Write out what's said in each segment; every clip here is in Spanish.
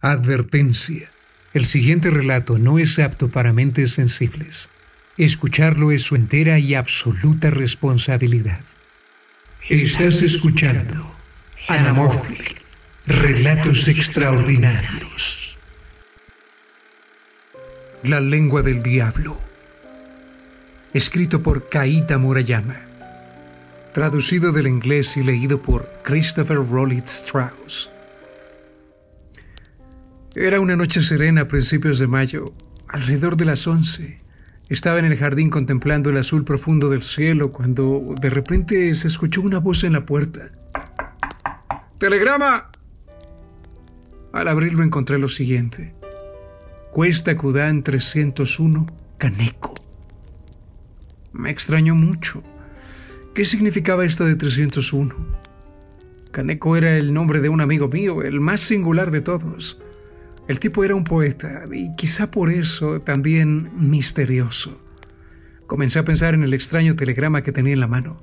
Advertencia. El siguiente relato no es apto para mentes sensibles. Escucharlo es su entera y absoluta responsabilidad. Estás escuchando Anamorphic, Relatos Extraordinarios. La lengua del diablo. Escrito por Kaita Murayama. Traducido del inglés y leído por Christopher Rollitt Strauss. Era una noche serena a principios de mayo, alrededor de las once. Estaba en el jardín contemplando el azul profundo del cielo cuando de repente se escuchó una voz en la puerta. ¡Telegrama! Al abrirlo encontré lo siguiente. Cuesta Cudán 301, Caneco. Me extrañó mucho. ¿Qué significaba esto de 301? Caneco era el nombre de un amigo mío, el más singular de todos. El tipo era un poeta y quizá por eso también misterioso. Comencé a pensar en el extraño telegrama que tenía en la mano.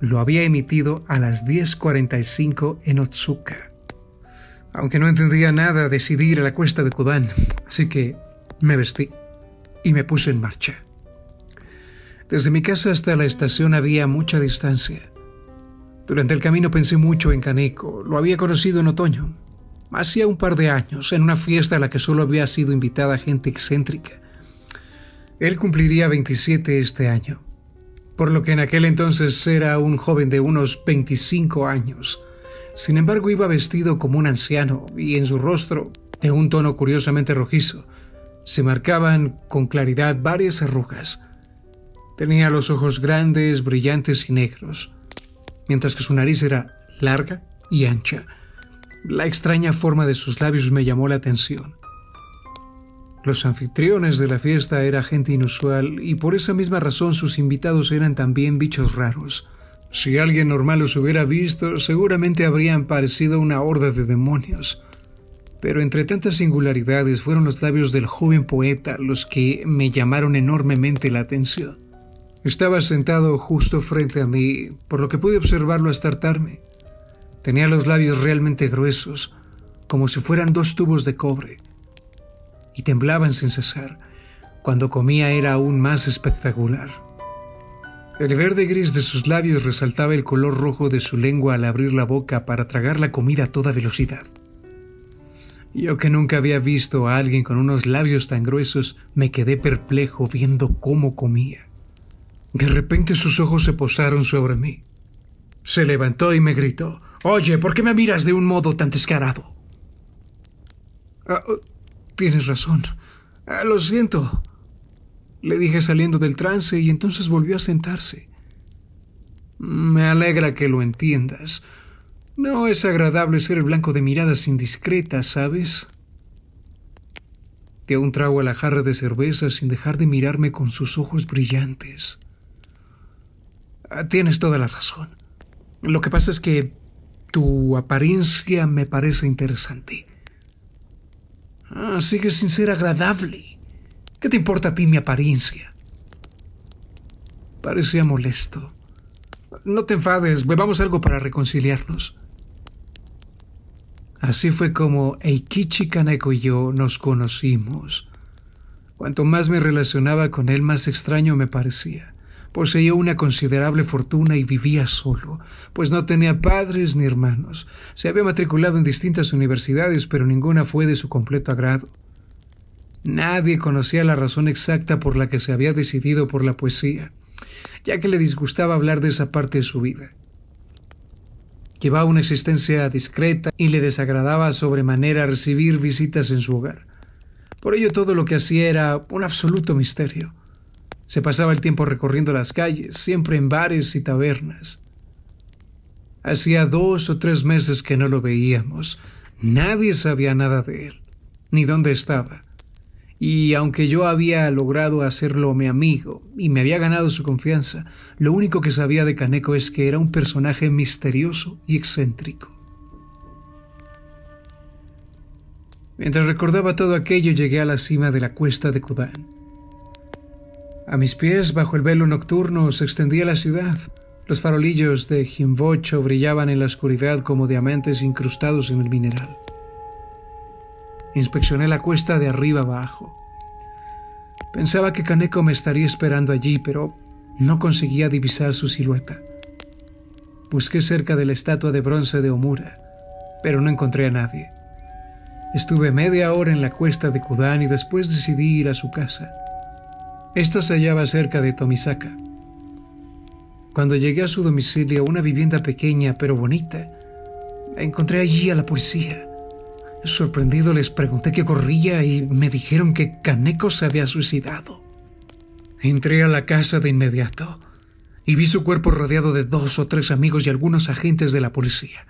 Lo había emitido a las 10.45 en Otsuka. Aunque no entendía nada, decidí ir a la cuesta de Kudan, así que me vestí y me puse en marcha. Desde mi casa hasta la estación había mucha distancia. Durante el camino pensé mucho en Kaneko, lo había conocido en otoño, hacía un par de años, en una fiesta a la que solo había sido invitada gente excéntrica. Él cumpliría 27 este año, por lo que en aquel entonces era un joven de unos 25 años. Sin embargo, iba vestido como un anciano y en su rostro, de un tono curiosamente rojizo, se marcaban con claridad varias arrugas. Tenía los ojos grandes, brillantes y negros, mientras que su nariz era larga y ancha la extraña forma de sus labios me llamó la atención. Los anfitriones de la fiesta era gente inusual y por esa misma razón sus invitados eran también bichos raros. Si alguien normal los hubiera visto, seguramente habrían parecido una horda de demonios. Pero entre tantas singularidades fueron los labios del joven poeta los que me llamaron enormemente la atención. Estaba sentado justo frente a mí, por lo que pude observarlo hasta hartarme. Tenía los labios realmente gruesos, como si fueran dos tubos de cobre, y temblaban sin cesar. Cuando comía era aún más espectacular. El verde gris de sus labios resaltaba el color rojo de su lengua al abrir la boca para tragar la comida a toda velocidad. Yo que nunca había visto a alguien con unos labios tan gruesos, me quedé perplejo viendo cómo comía. De repente sus ojos se posaron sobre mí. Se levantó y me gritó, Oye, ¿por qué me miras de un modo tan descarado? Ah, oh, tienes razón. Ah, lo siento. Le dije saliendo del trance y entonces volvió a sentarse. Me alegra que lo entiendas. No es agradable ser el blanco de miradas indiscretas, ¿sabes? Dio un trago a la jarra de cerveza sin dejar de mirarme con sus ojos brillantes. Ah, tienes toda la razón. Lo que pasa es que tu apariencia me parece interesante. Ah, sigue sin ser agradable. ¿Qué te importa a ti mi apariencia? Parecía molesto. No te enfades, bebamos algo para reconciliarnos. Así fue como Eikichi Kaneko y yo nos conocimos. Cuanto más me relacionaba con él, más extraño me parecía. Poseía una considerable fortuna y vivía solo, pues no tenía padres ni hermanos. Se había matriculado en distintas universidades, pero ninguna fue de su completo agrado. Nadie conocía la razón exacta por la que se había decidido por la poesía, ya que le disgustaba hablar de esa parte de su vida. Llevaba una existencia discreta y le desagradaba sobremanera recibir visitas en su hogar. Por ello todo lo que hacía era un absoluto misterio. Se pasaba el tiempo recorriendo las calles, siempre en bares y tabernas. Hacía dos o tres meses que no lo veíamos. Nadie sabía nada de él, ni dónde estaba. Y aunque yo había logrado hacerlo mi amigo y me había ganado su confianza, lo único que sabía de Caneco es que era un personaje misterioso y excéntrico. Mientras recordaba todo aquello, llegué a la cima de la cuesta de Kudán. A mis pies, bajo el velo nocturno, se extendía la ciudad. Los farolillos de Jimbocho brillaban en la oscuridad como diamantes incrustados en el mineral. Inspeccioné la cuesta de arriba abajo. Pensaba que Kaneko me estaría esperando allí, pero no conseguía divisar su silueta. Busqué cerca de la estatua de bronce de Omura, pero no encontré a nadie. Estuve media hora en la cuesta de Kudan y después decidí ir a su casa. Esta se hallaba cerca de Tomisaka. Cuando llegué a su domicilio, una vivienda pequeña pero bonita, encontré allí a la policía. Sorprendido les pregunté qué corría y me dijeron que Kaneko se había suicidado. Entré a la casa de inmediato y vi su cuerpo rodeado de dos o tres amigos y algunos agentes de la policía.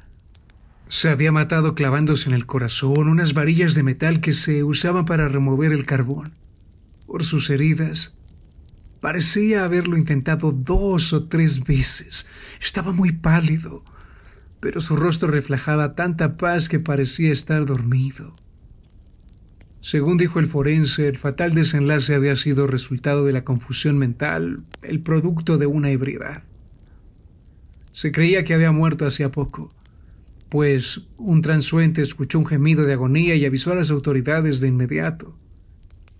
Se había matado clavándose en el corazón unas varillas de metal que se usaban para remover el carbón. Por sus heridas, Parecía haberlo intentado dos o tres veces. Estaba muy pálido, pero su rostro reflejaba tanta paz que parecía estar dormido. Según dijo el forense, el fatal desenlace había sido resultado de la confusión mental, el producto de una ebriedad. Se creía que había muerto hacía poco, pues un transuente escuchó un gemido de agonía y avisó a las autoridades de inmediato.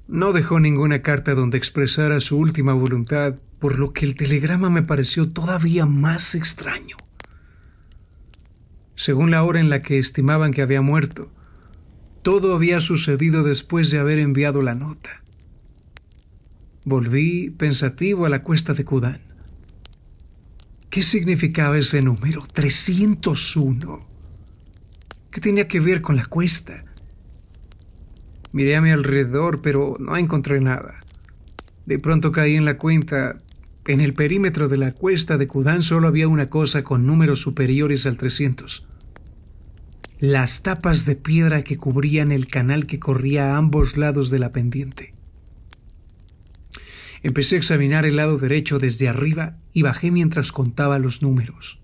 No dejó ninguna carta donde expresara su última voluntad, por lo que el telegrama me pareció todavía más extraño. Según la hora en la que estimaban que había muerto, todo había sucedido después de haber enviado la nota. Volví pensativo a la cuesta de Kudán. ¿Qué significaba ese número? 301. ¿Qué tenía que ver con la cuesta? Miré a mi alrededor, pero no encontré nada. De pronto caí en la cuenta. En el perímetro de la cuesta de Kudán solo había una cosa con números superiores al 300. Las tapas de piedra que cubrían el canal que corría a ambos lados de la pendiente. Empecé a examinar el lado derecho desde arriba y bajé mientras contaba los números.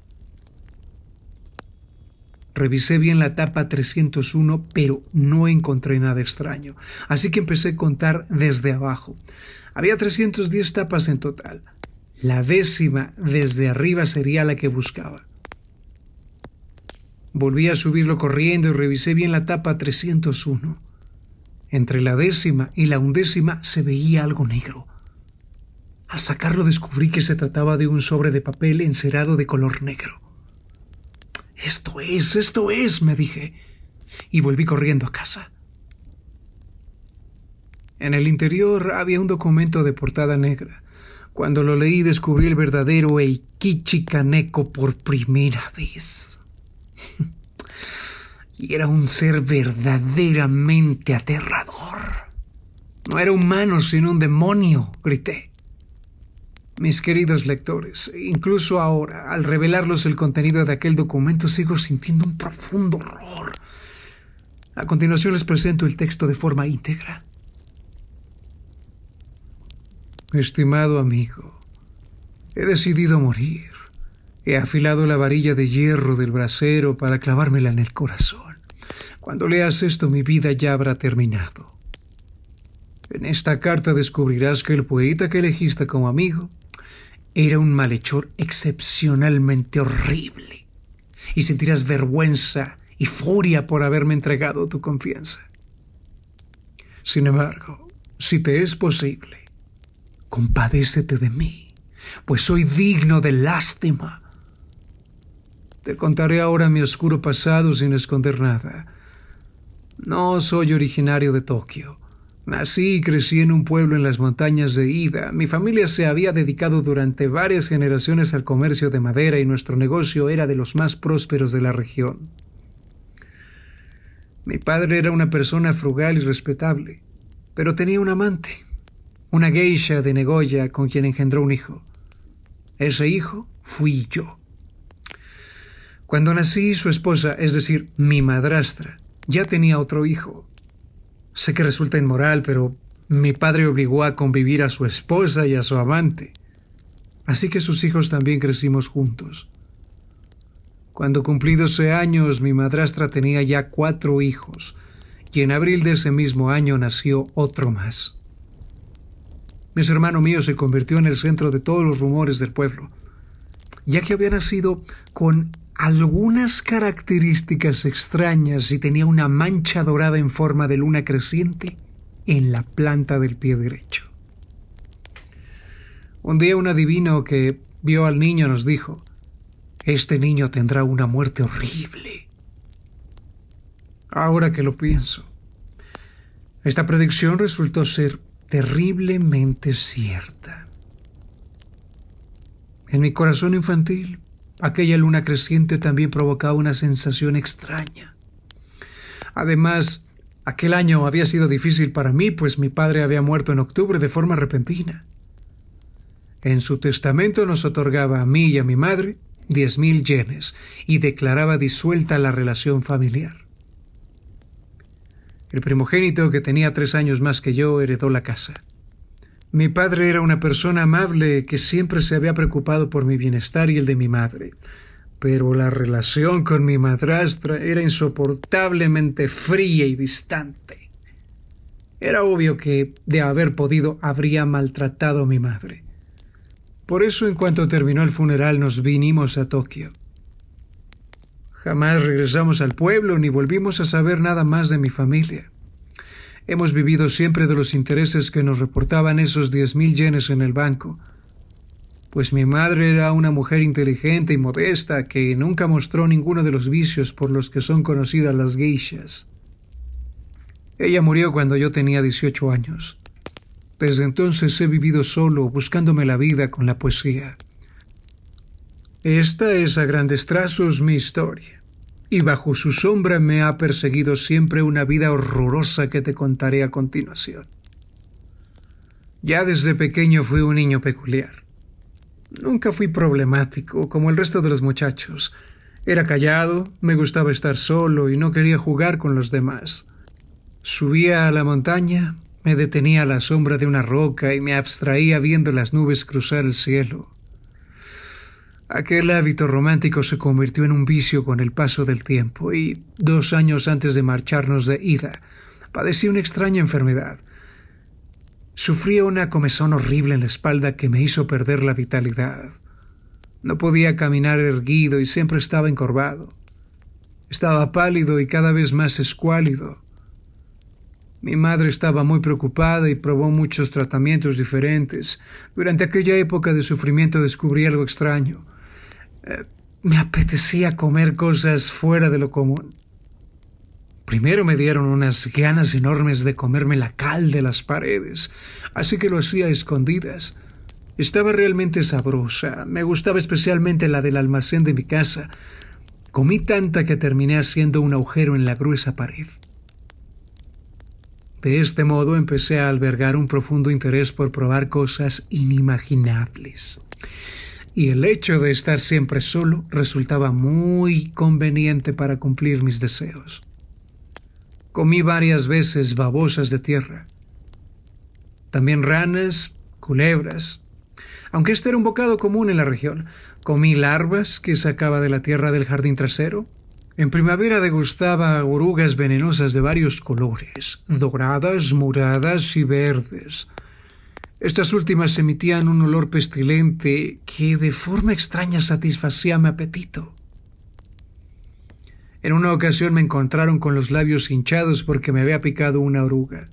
Revisé bien la tapa 301, pero no encontré nada extraño, así que empecé a contar desde abajo. Había 310 tapas en total. La décima desde arriba sería la que buscaba. Volví a subirlo corriendo y revisé bien la tapa 301. Entre la décima y la undécima se veía algo negro. Al sacarlo descubrí que se trataba de un sobre de papel encerado de color negro. Esto es, esto es, me dije, y volví corriendo a casa. En el interior había un documento de portada negra. Cuando lo leí descubrí el verdadero Eikichi Kaneko por primera vez. y era un ser verdaderamente aterrador. No era humano, sino un demonio, grité. Mis queridos lectores, incluso ahora, al revelarlos el contenido de aquel documento, sigo sintiendo un profundo horror. A continuación les presento el texto de forma íntegra. Estimado amigo, he decidido morir. He afilado la varilla de hierro del brasero para clavármela en el corazón. Cuando leas esto mi vida ya habrá terminado. En esta carta descubrirás que el poeta que elegiste como amigo era un malhechor excepcionalmente horrible y sentirás vergüenza y furia por haberme entregado tu confianza. Sin embargo, si te es posible, compadécete de mí, pues soy digno de lástima. Te contaré ahora mi oscuro pasado sin esconder nada. No soy originario de Tokio. Nací y crecí en un pueblo en las montañas de Ida. Mi familia se había dedicado durante varias generaciones al comercio de madera y nuestro negocio era de los más prósperos de la región. Mi padre era una persona frugal y respetable, pero tenía un amante, una geisha de Negoya con quien engendró un hijo. Ese hijo fui yo. Cuando nací, su esposa, es decir, mi madrastra, ya tenía otro hijo. Sé que resulta inmoral, pero mi padre obligó a convivir a su esposa y a su amante. Así que sus hijos también crecimos juntos. Cuando cumplí 12 años, mi madrastra tenía ya cuatro hijos, y en abril de ese mismo año nació otro más. Mi hermano mío se convirtió en el centro de todos los rumores del pueblo, ya que había nacido con algunas características extrañas y tenía una mancha dorada en forma de luna creciente en la planta del pie derecho. Un día un adivino que vio al niño nos dijo, este niño tendrá una muerte horrible. Ahora que lo pienso, esta predicción resultó ser terriblemente cierta. En mi corazón infantil Aquella luna creciente también provocaba una sensación extraña. Además, aquel año había sido difícil para mí, pues mi padre había muerto en octubre de forma repentina. En su testamento nos otorgaba a mí y a mi madre diez mil yenes y declaraba disuelta la relación familiar. El primogénito, que tenía tres años más que yo, heredó la casa. Mi padre era una persona amable que siempre se había preocupado por mi bienestar y el de mi madre, pero la relación con mi madrastra era insoportablemente fría y distante. Era obvio que, de haber podido, habría maltratado a mi madre. Por eso, en cuanto terminó el funeral, nos vinimos a Tokio. Jamás regresamos al pueblo ni volvimos a saber nada más de mi familia. Hemos vivido siempre de los intereses que nos reportaban esos diez mil yenes en el banco. Pues mi madre era una mujer inteligente y modesta que nunca mostró ninguno de los vicios por los que son conocidas las geishas. Ella murió cuando yo tenía 18 años. Desde entonces he vivido solo, buscándome la vida con la poesía. Esta es a grandes trazos mi historia y bajo su sombra me ha perseguido siempre una vida horrorosa que te contaré a continuación. Ya desde pequeño fui un niño peculiar. Nunca fui problemático, como el resto de los muchachos. Era callado, me gustaba estar solo y no quería jugar con los demás. Subía a la montaña, me detenía a la sombra de una roca y me abstraía viendo las nubes cruzar el cielo. Aquel hábito romántico se convirtió en un vicio con el paso del tiempo y, dos años antes de marcharnos de ida, padecí una extraña enfermedad. Sufría una comezón horrible en la espalda que me hizo perder la vitalidad. No podía caminar erguido y siempre estaba encorvado. Estaba pálido y cada vez más escuálido. Mi madre estaba muy preocupada y probó muchos tratamientos diferentes. Durante aquella época de sufrimiento descubrí algo extraño. Eh, me apetecía comer cosas fuera de lo común. Primero me dieron unas ganas enormes de comerme la cal de las paredes, así que lo hacía a escondidas. Estaba realmente sabrosa, me gustaba especialmente la del almacén de mi casa. Comí tanta que terminé haciendo un agujero en la gruesa pared. De este modo empecé a albergar un profundo interés por probar cosas inimaginables y el hecho de estar siempre solo resultaba muy conveniente para cumplir mis deseos. Comí varias veces babosas de tierra, también ranas, culebras, aunque este era un bocado común en la región. Comí larvas que sacaba de la tierra del jardín trasero. En primavera degustaba orugas venenosas de varios colores, doradas, moradas y verdes. Estas últimas emitían un olor pestilente que de forma extraña satisfacía mi apetito. En una ocasión me encontraron con los labios hinchados porque me había picado una oruga.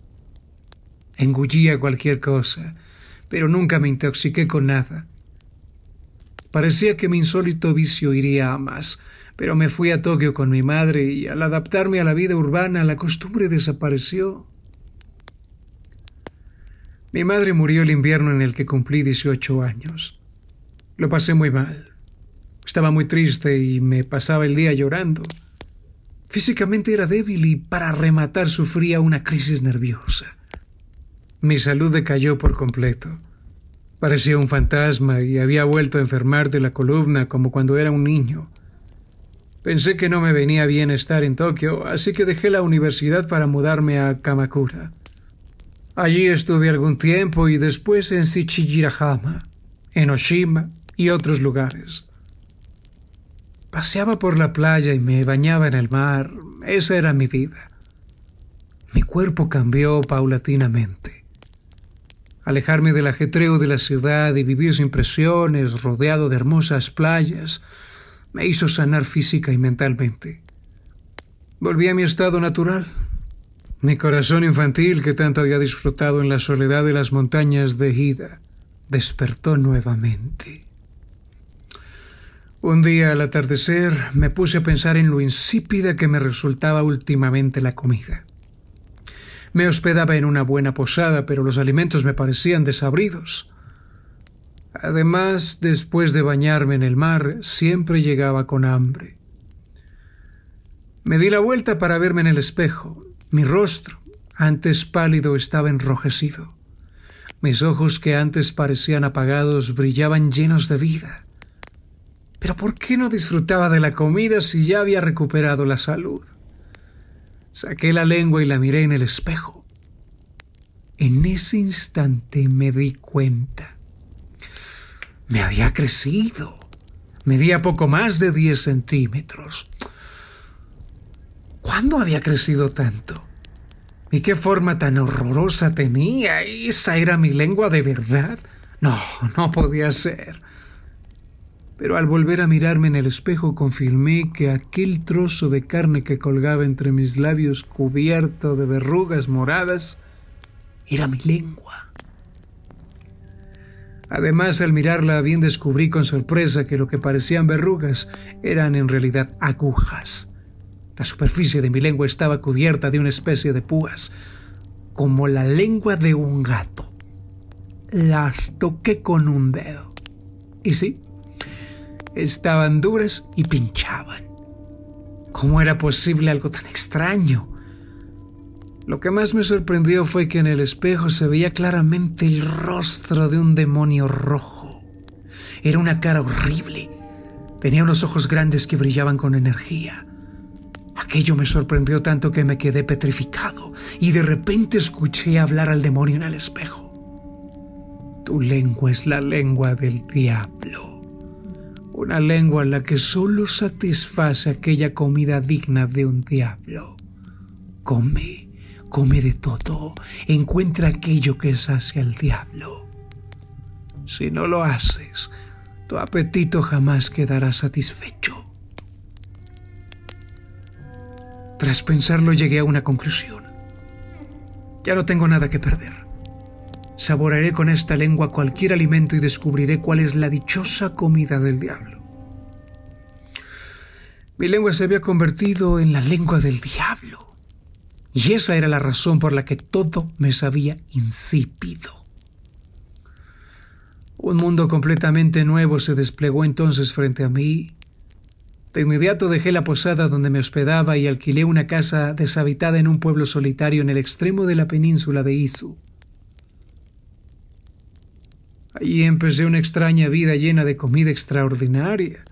Engullía cualquier cosa, pero nunca me intoxiqué con nada. Parecía que mi insólito vicio iría a más, pero me fui a Tokio con mi madre y al adaptarme a la vida urbana la costumbre desapareció. Mi madre murió el invierno en el que cumplí 18 años. Lo pasé muy mal. Estaba muy triste y me pasaba el día llorando. Físicamente era débil y para rematar sufría una crisis nerviosa. Mi salud decayó por completo. Parecía un fantasma y había vuelto a enfermar de la columna como cuando era un niño. Pensé que no me venía bien estar en Tokio, así que dejé la universidad para mudarme a Kamakura. Allí estuve algún tiempo y después en Sichijirahama, en Oshima y otros lugares. Paseaba por la playa y me bañaba en el mar. Esa era mi vida. Mi cuerpo cambió paulatinamente. Alejarme del ajetreo de la ciudad y vivir sin presiones, rodeado de hermosas playas, me hizo sanar física y mentalmente. Volví a mi estado natural, mi corazón infantil que tanto había disfrutado en la soledad de las montañas de Ida, despertó nuevamente. Un día al atardecer me puse a pensar en lo insípida que me resultaba últimamente la comida. Me hospedaba en una buena posada, pero los alimentos me parecían desabridos. Además, después de bañarme en el mar, siempre llegaba con hambre. Me di la vuelta para verme en el espejo. Mi rostro, antes pálido, estaba enrojecido. Mis ojos, que antes parecían apagados, brillaban llenos de vida. Pero ¿por qué no disfrutaba de la comida si ya había recuperado la salud? Saqué la lengua y la miré en el espejo. En ese instante me di cuenta. Me había crecido. Medía poco más de 10 centímetros. ¿Cuándo había crecido tanto? ¿Y qué forma tan horrorosa tenía? ¿Esa era mi lengua de verdad? No, no podía ser. Pero al volver a mirarme en el espejo confirmé que aquel trozo de carne que colgaba entre mis labios cubierto de verrugas moradas era mi lengua. Además, al mirarla bien descubrí con sorpresa que lo que parecían verrugas eran en realidad agujas la superficie de mi lengua estaba cubierta de una especie de púas, como la lengua de un gato. Las toqué con un dedo. Y sí, estaban duras y pinchaban. ¿Cómo era posible algo tan extraño? Lo que más me sorprendió fue que en el espejo se veía claramente el rostro de un demonio rojo. Era una cara horrible. Tenía unos ojos grandes que brillaban con energía. Aquello me sorprendió tanto que me quedé petrificado y de repente escuché hablar al demonio en el espejo. Tu lengua es la lengua del diablo, una lengua en la que solo satisface aquella comida digna de un diablo. Come, come de todo, encuentra aquello que es hacia el diablo. Si no lo haces, tu apetito jamás quedará satisfecho. Tras pensarlo llegué a una conclusión. Ya no tengo nada que perder. Saboraré con esta lengua cualquier alimento y descubriré cuál es la dichosa comida del diablo. Mi lengua se había convertido en la lengua del diablo. Y esa era la razón por la que todo me sabía insípido. Un mundo completamente nuevo se desplegó entonces frente a mí de inmediato dejé la posada donde me hospedaba y alquilé una casa deshabitada en un pueblo solitario en el extremo de la península de Izu. Allí empecé una extraña vida llena de comida extraordinaria.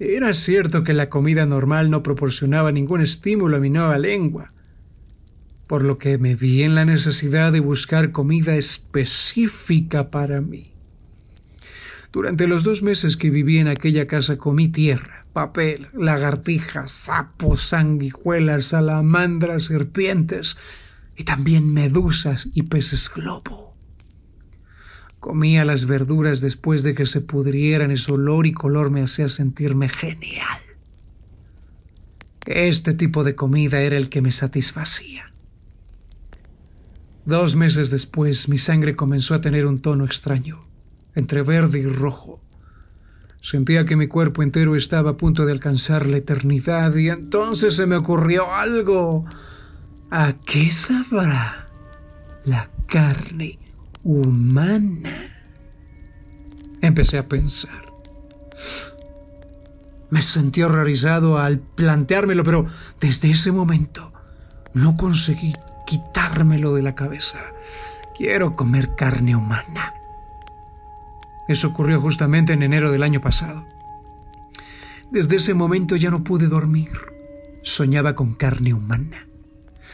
Era cierto que la comida normal no proporcionaba ningún estímulo a mi nueva lengua, por lo que me vi en la necesidad de buscar comida específica para mí. Durante los dos meses que viví en aquella casa comí tierra, papel, lagartijas, sapos, sanguijuelas, salamandras, serpientes y también medusas y peces globo. Comía las verduras después de que se pudrieran y su olor y color me hacía sentirme genial. Este tipo de comida era el que me satisfacía. Dos meses después mi sangre comenzó a tener un tono extraño entre verde y rojo. Sentía que mi cuerpo entero estaba a punto de alcanzar la eternidad y entonces se me ocurrió algo. ¿A qué sabrá la carne humana? Empecé a pensar. Me sentí horrorizado al planteármelo, pero desde ese momento no conseguí quitármelo de la cabeza. Quiero comer carne humana. Eso ocurrió justamente en enero del año pasado. Desde ese momento ya no pude dormir. Soñaba con carne humana.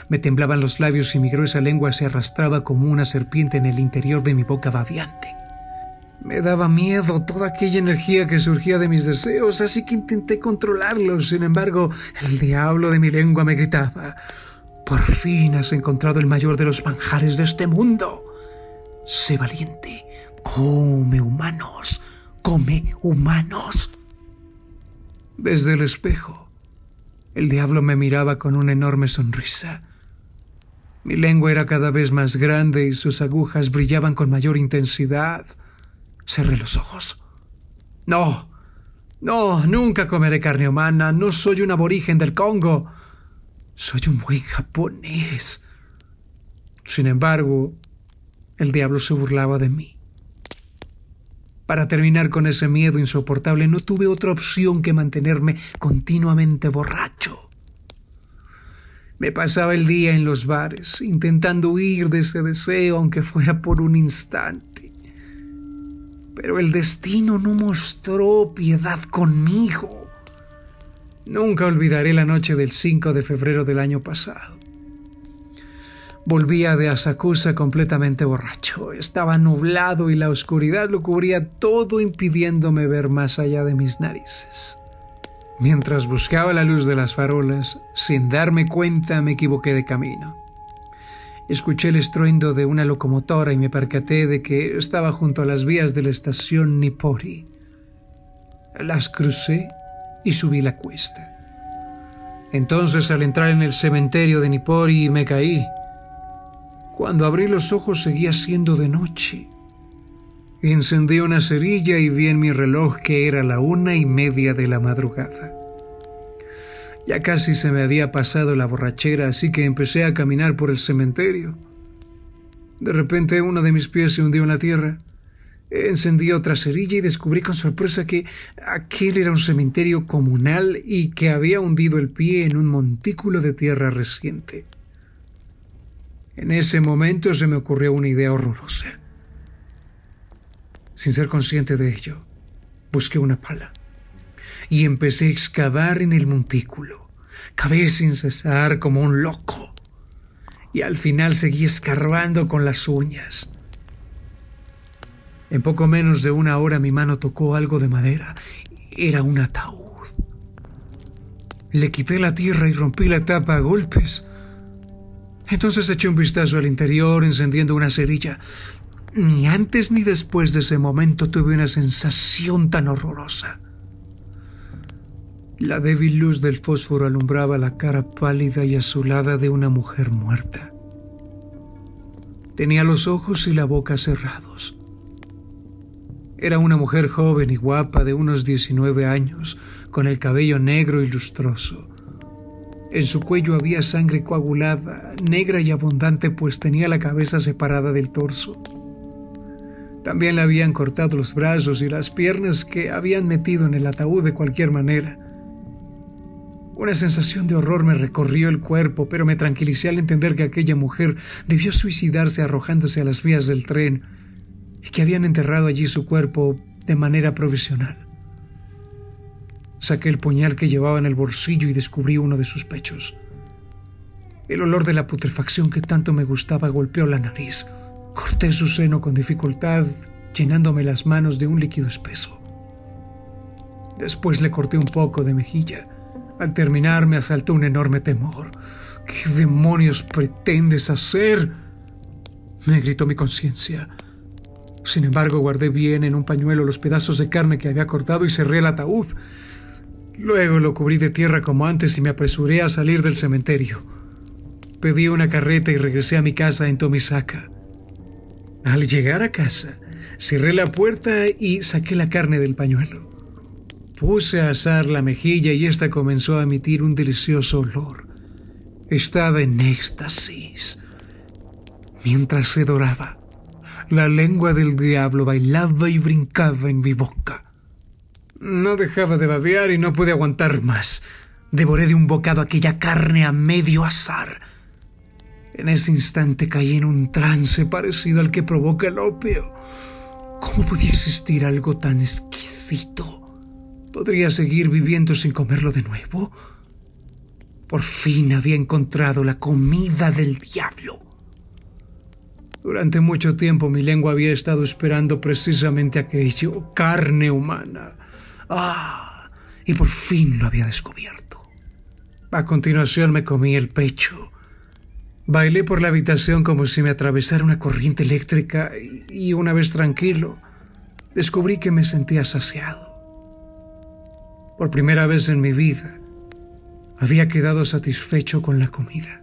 Me temblaban los labios y mi gruesa lengua se arrastraba como una serpiente en el interior de mi boca babeante. Me daba miedo toda aquella energía que surgía de mis deseos, así que intenté controlarlos. Sin embargo, el diablo de mi lengua me gritaba, Por fin has encontrado el mayor de los manjares de este mundo. Sé valiente Come humanos, come humanos. Desde el espejo, el diablo me miraba con una enorme sonrisa. Mi lengua era cada vez más grande y sus agujas brillaban con mayor intensidad. Cerré los ojos. No, no, nunca comeré carne humana. No soy un aborigen del Congo. Soy un buen japonés. Sin embargo, el diablo se burlaba de mí. Para terminar con ese miedo insoportable no tuve otra opción que mantenerme continuamente borracho. Me pasaba el día en los bares, intentando huir de ese deseo, aunque fuera por un instante. Pero el destino no mostró piedad conmigo. Nunca olvidaré la noche del 5 de febrero del año pasado. Volvía de Asakusa completamente borracho. Estaba nublado y la oscuridad lo cubría todo impidiéndome ver más allá de mis narices. Mientras buscaba la luz de las farolas, sin darme cuenta me equivoqué de camino. Escuché el estruendo de una locomotora y me percaté de que estaba junto a las vías de la estación Nipori. Las crucé y subí la cuesta. Entonces al entrar en el cementerio de Nipori, me caí cuando abrí los ojos seguía siendo de noche. Encendí una cerilla y vi en mi reloj que era la una y media de la madrugada. Ya casi se me había pasado la borrachera, así que empecé a caminar por el cementerio. De repente uno de mis pies se hundió en la tierra. Encendí otra cerilla y descubrí con sorpresa que aquel era un cementerio comunal y que había hundido el pie en un montículo de tierra reciente. En ese momento se me ocurrió una idea horrorosa. Sin ser consciente de ello, busqué una pala y empecé a excavar en el montículo. Cavé sin cesar como un loco y al final seguí escarbando con las uñas. En poco menos de una hora mi mano tocó algo de madera. Era un ataúd. Le quité la tierra y rompí la tapa a golpes. Entonces eché un vistazo al interior encendiendo una cerilla. Ni antes ni después de ese momento tuve una sensación tan horrorosa. La débil luz del fósforo alumbraba la cara pálida y azulada de una mujer muerta. Tenía los ojos y la boca cerrados. Era una mujer joven y guapa de unos 19 años, con el cabello negro y lustroso. En su cuello había sangre coagulada, negra y abundante, pues tenía la cabeza separada del torso. También le habían cortado los brazos y las piernas que habían metido en el ataúd de cualquier manera. Una sensación de horror me recorrió el cuerpo, pero me tranquilicé al entender que aquella mujer debió suicidarse arrojándose a las vías del tren y que habían enterrado allí su cuerpo de manera provisional. Saqué el puñal que llevaba en el bolsillo y descubrí uno de sus pechos. El olor de la putrefacción que tanto me gustaba golpeó la nariz. Corté su seno con dificultad, llenándome las manos de un líquido espeso. Después le corté un poco de mejilla. Al terminar me asaltó un enorme temor. ¿Qué demonios pretendes hacer? me gritó mi conciencia. Sin embargo, guardé bien en un pañuelo los pedazos de carne que había cortado y cerré el ataúd. Luego lo cubrí de tierra como antes y me apresuré a salir del cementerio. Pedí una carreta y regresé a mi casa en tomisaca. Al llegar a casa, cerré la puerta y saqué la carne del pañuelo. Puse a asar la mejilla y ésta comenzó a emitir un delicioso olor. Estaba en éxtasis. Mientras se doraba, la lengua del diablo bailaba y brincaba en mi boca. No dejaba de babear y no pude aguantar más. Devoré de un bocado aquella carne a medio azar. En ese instante caí en un trance parecido al que provoca el opio. ¿Cómo podía existir algo tan exquisito? ¿Podría seguir viviendo sin comerlo de nuevo? Por fin había encontrado la comida del diablo. Durante mucho tiempo mi lengua había estado esperando precisamente aquello, carne humana. ¡Ah! Y por fin lo había descubierto. A continuación me comí el pecho. Bailé por la habitación como si me atravesara una corriente eléctrica y una vez tranquilo, descubrí que me sentía saciado. Por primera vez en mi vida, había quedado satisfecho con la comida.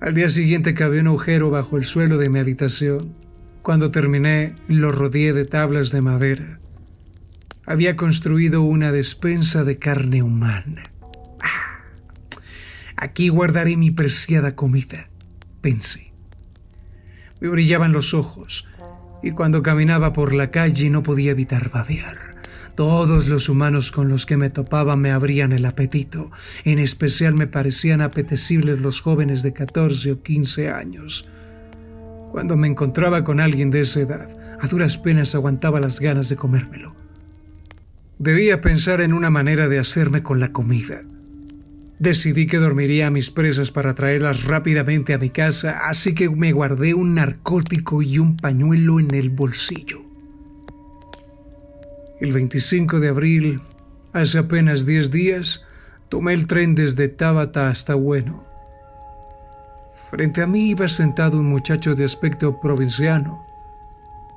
Al día siguiente cavé un agujero bajo el suelo de mi habitación cuando terminé, lo rodeé de tablas de madera. Había construido una despensa de carne humana. Ah, aquí guardaré mi preciada comida, pensé. Me brillaban los ojos y cuando caminaba por la calle no podía evitar babear. Todos los humanos con los que me topaba me abrían el apetito. En especial me parecían apetecibles los jóvenes de 14 o 15 años. Cuando me encontraba con alguien de esa edad, a duras penas aguantaba las ganas de comérmelo. Debía pensar en una manera de hacerme con la comida. Decidí que dormiría a mis presas para traerlas rápidamente a mi casa, así que me guardé un narcótico y un pañuelo en el bolsillo. El 25 de abril, hace apenas 10 días, tomé el tren desde Tabata hasta Bueno. Frente a mí iba sentado un muchacho de aspecto provinciano.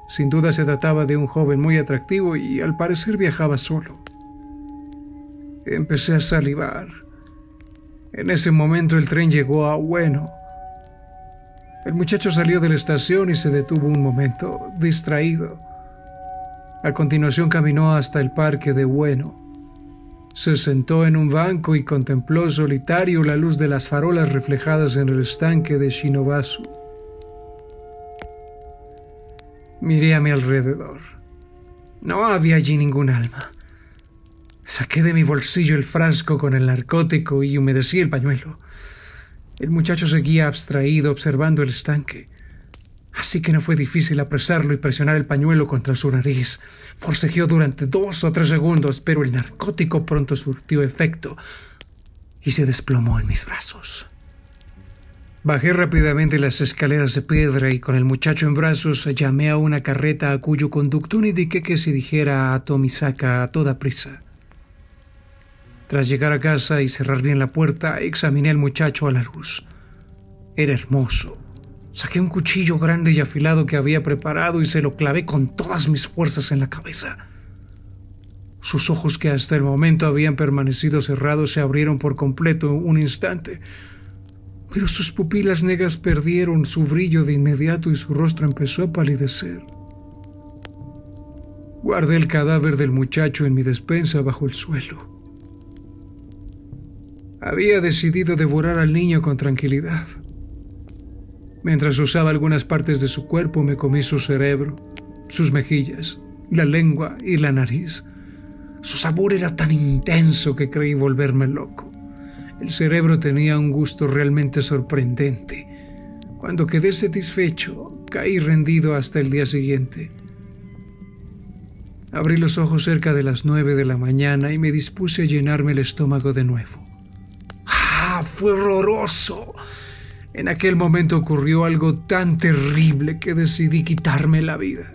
Sin duda se trataba de un joven muy atractivo y al parecer viajaba solo. Empecé a salivar. En ese momento el tren llegó a Bueno. El muchacho salió de la estación y se detuvo un momento, distraído. A continuación caminó hasta el parque de Bueno. Se sentó en un banco y contempló solitario la luz de las farolas reflejadas en el estanque de Shinobasu. Miré a mi alrededor. No había allí ningún alma. Saqué de mi bolsillo el frasco con el narcótico y humedecí el pañuelo. El muchacho seguía abstraído observando el estanque. Así que no fue difícil apresarlo y presionar el pañuelo contra su nariz. Forcejeó durante dos o tres segundos, pero el narcótico pronto surtió efecto y se desplomó en mis brazos. Bajé rápidamente las escaleras de piedra y con el muchacho en brazos llamé a una carreta a cuyo conductor indiqué que se dijera a Tomisaka a toda prisa. Tras llegar a casa y cerrar bien la puerta, examiné al muchacho a la luz. Era hermoso, Saqué un cuchillo grande y afilado que había preparado y se lo clavé con todas mis fuerzas en la cabeza. Sus ojos que hasta el momento habían permanecido cerrados se abrieron por completo un instante, pero sus pupilas negras perdieron su brillo de inmediato y su rostro empezó a palidecer. Guardé el cadáver del muchacho en mi despensa bajo el suelo. Había decidido devorar al niño con tranquilidad. Mientras usaba algunas partes de su cuerpo me comí su cerebro, sus mejillas, la lengua y la nariz. Su sabor era tan intenso que creí volverme loco. El cerebro tenía un gusto realmente sorprendente. Cuando quedé satisfecho, caí rendido hasta el día siguiente. Abrí los ojos cerca de las nueve de la mañana y me dispuse a llenarme el estómago de nuevo. ¡Ah! ¡Fue horroroso! En aquel momento ocurrió algo tan terrible que decidí quitarme la vida.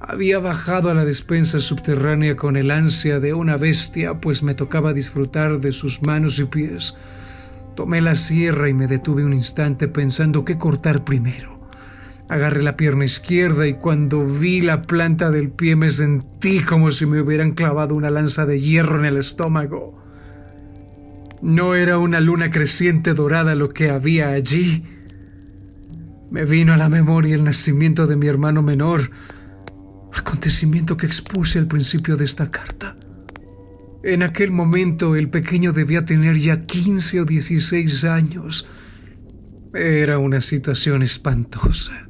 Había bajado a la despensa subterránea con el ansia de una bestia, pues me tocaba disfrutar de sus manos y pies. Tomé la sierra y me detuve un instante pensando qué cortar primero. Agarré la pierna izquierda y cuando vi la planta del pie me sentí como si me hubieran clavado una lanza de hierro en el estómago. No era una luna creciente dorada lo que había allí. Me vino a la memoria el nacimiento de mi hermano menor, acontecimiento que expuse al principio de esta carta. En aquel momento el pequeño debía tener ya 15 o 16 años. Era una situación espantosa.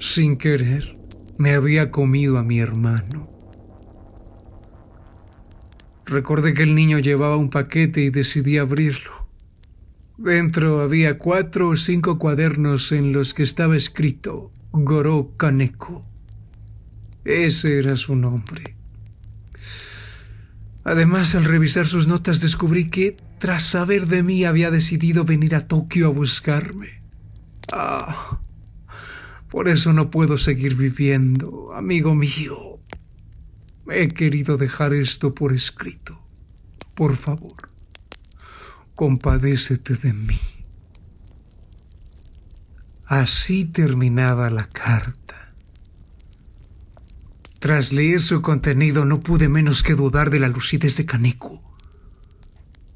Sin querer, me había comido a mi hermano. Recordé que el niño llevaba un paquete y decidí abrirlo. Dentro había cuatro o cinco cuadernos en los que estaba escrito Goro Kaneko. Ese era su nombre. Además, al revisar sus notas descubrí que, tras saber de mí, había decidido venir a Tokio a buscarme. Ah, por eso no puedo seguir viviendo, amigo mío. He querido dejar esto por escrito. Por favor, compadécete de mí. Así terminaba la carta. Tras leer su contenido no pude menos que dudar de la lucidez de Caneco.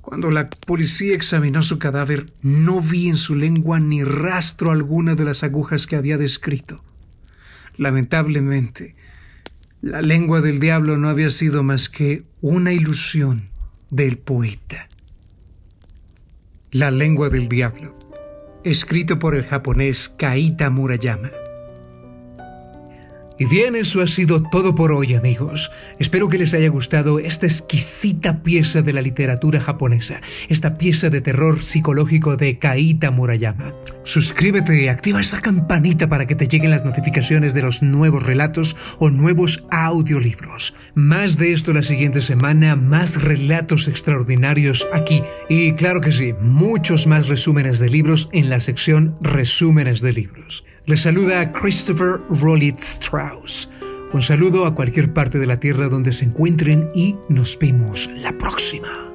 Cuando la policía examinó su cadáver, no vi en su lengua ni rastro alguna de las agujas que había descrito. Lamentablemente, la lengua del diablo no había sido más que una ilusión del poeta. La lengua del diablo, escrito por el japonés Kaita Murayama. Y bien, eso ha sido todo por hoy amigos. Espero que les haya gustado esta exquisita pieza de la literatura japonesa, esta pieza de terror psicológico de Kaita Murayama. Suscríbete y activa esa campanita para que te lleguen las notificaciones de los nuevos relatos o nuevos audiolibros. Más de esto la siguiente semana, más relatos extraordinarios aquí. Y claro que sí, muchos más resúmenes de libros en la sección resúmenes de libros. Les saluda Christopher Rollit Strauss. Un saludo a cualquier parte de la Tierra donde se encuentren y nos vemos la próxima.